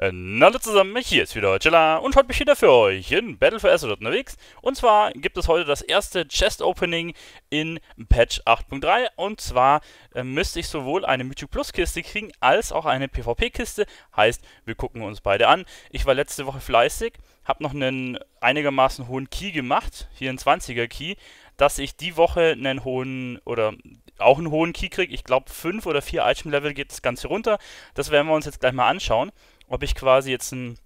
Und hallo zusammen, hier ist wieder Chilla und heute bin ich wieder für euch in Battle for Azeroth unterwegs. Und zwar gibt es heute das erste Chest Opening in Patch 8.3 und zwar äh, müsste ich sowohl eine Mythic Plus Kiste kriegen als auch eine PvP Kiste. Heißt, wir gucken uns beide an. Ich war letzte Woche fleißig, habe noch einen einigermaßen hohen Key gemacht, hier einen 20er Key, dass ich die Woche einen hohen oder auch einen hohen Key kriege. Ich glaube, fünf oder vier Item-Level geht das Ganze runter. Das werden wir uns jetzt gleich mal anschauen, ob ich quasi jetzt einen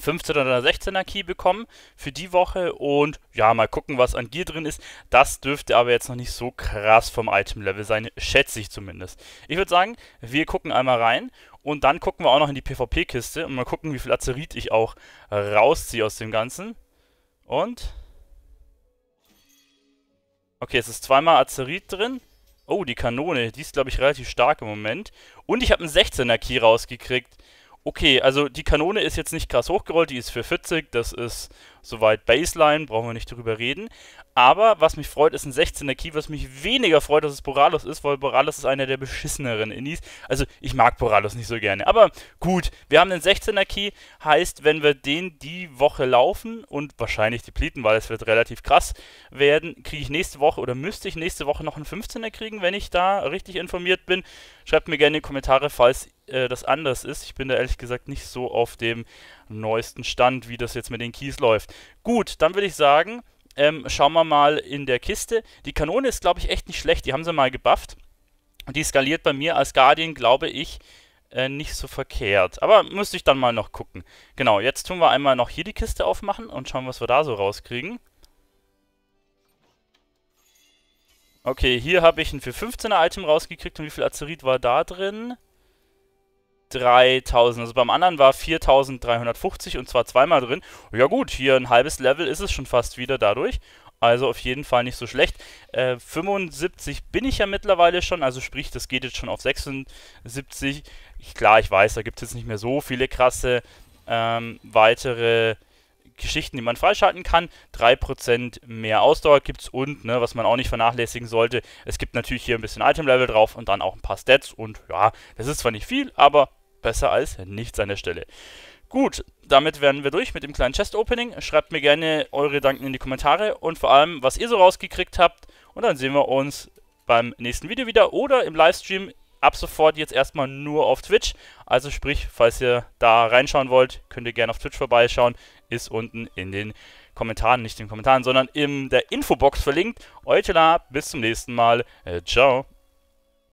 15er oder 16er Key bekomme für die Woche und ja, mal gucken, was an Gear drin ist. Das dürfte aber jetzt noch nicht so krass vom Item-Level sein, schätze ich zumindest. Ich würde sagen, wir gucken einmal rein und dann gucken wir auch noch in die PvP-Kiste und mal gucken, wie viel Azerit ich auch rausziehe aus dem Ganzen. Und... Okay, es ist zweimal Azerit drin. Oh, die Kanone. Die ist, glaube ich, relativ stark im Moment. Und ich habe einen 16er Key rausgekriegt okay, also die Kanone ist jetzt nicht krass hochgerollt, die ist für 40, das ist soweit Baseline, brauchen wir nicht drüber reden. Aber was mich freut, ist ein 16er Key, was mich weniger freut, dass es Boralos ist, weil Boralos ist einer der beschisseneren Innis. Also ich mag Boralos nicht so gerne. Aber gut, wir haben einen 16er Key, heißt, wenn wir den die Woche laufen und wahrscheinlich depleten, weil es wird relativ krass werden, kriege ich nächste Woche oder müsste ich nächste Woche noch einen 15er kriegen, wenn ich da richtig informiert bin. Schreibt mir gerne in die Kommentare, falls äh, das anders ist. Ich bin da ehrlich gesagt nicht so auf dem neuesten Stand, wie das jetzt mit den Keys läuft. Gut, dann würde ich sagen, ähm, schauen wir mal in der Kiste. Die Kanone ist, glaube ich, echt nicht schlecht. Die haben sie mal gebufft. Und die skaliert bei mir als Guardian, glaube ich, äh, nicht so verkehrt. Aber müsste ich dann mal noch gucken. Genau, jetzt tun wir einmal noch hier die Kiste aufmachen und schauen, was wir da so rauskriegen. Okay, hier habe ich ein 415er Item rausgekriegt und wie viel Azerit war da drin? 3000. Also beim anderen war 4350 und zwar zweimal drin. Ja gut, hier ein halbes Level ist es schon fast wieder dadurch. Also auf jeden Fall nicht so schlecht. Äh, 75 bin ich ja mittlerweile schon, also sprich, das geht jetzt schon auf 76. Ich, klar, ich weiß, da gibt es jetzt nicht mehr so viele krasse ähm, weitere Geschichten, die man freischalten kann. 3% mehr Ausdauer gibt es und, ne, was man auch nicht vernachlässigen sollte, es gibt natürlich hier ein bisschen Item-Level drauf und dann auch ein paar Stats und ja, das ist zwar nicht viel, aber besser als nichts an der Stelle. Gut, damit wären wir durch mit dem kleinen Chest-Opening. Schreibt mir gerne eure Gedanken in die Kommentare und vor allem, was ihr so rausgekriegt habt. Und dann sehen wir uns beim nächsten Video wieder oder im Livestream ab sofort jetzt erstmal nur auf Twitch. Also sprich, falls ihr da reinschauen wollt, könnt ihr gerne auf Twitch vorbeischauen. Ist unten in den Kommentaren, nicht in den Kommentaren, sondern in der Infobox verlinkt. Eutela, bis zum nächsten Mal. Äh, ciao.